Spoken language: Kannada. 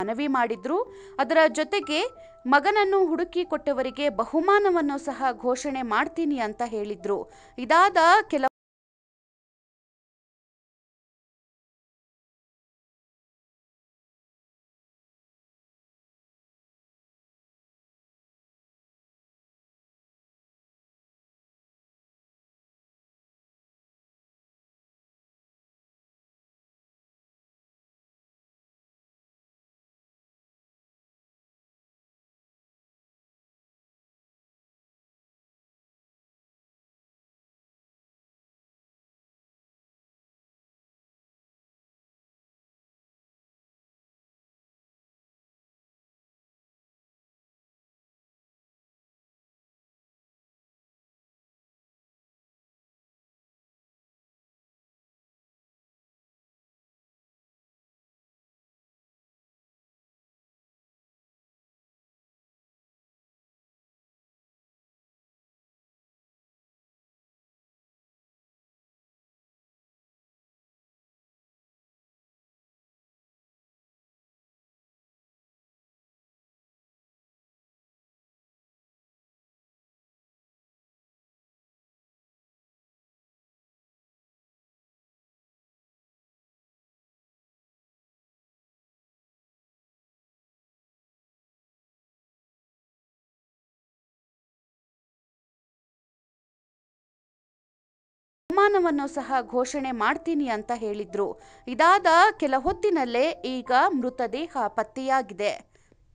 ಮನವಿ ಮಾಡಿದ್ರು ಅದರ ಜೊತೆಗೆ ಮಗನನ್ನು ಹುಡುಕಿ ಕೊಟ್ಟವರಿಗೆ ಬಹುಮಾನವನ್ನು ಸಹ ಘೋಷಣೆ ಮಾಡ್ತೀನಿ ಅಂತ ಹೇಳಿದ್ರು ಇದಾದ ಕೆಲ ಬಹುಮಾನವನ್ನು ಸಹ ಘೋಷಣೆ ಮಾಡ್ತೀನಿ ಅಂತ ಹೇಳಿದ್ರು ಇದಾದ ಕೆಲ ಹೊತ್ತಿನಲ್ಲೇ ಈಗ ಮೃತದೇಹ ಪತ್ತೆಯಾಗಿದೆ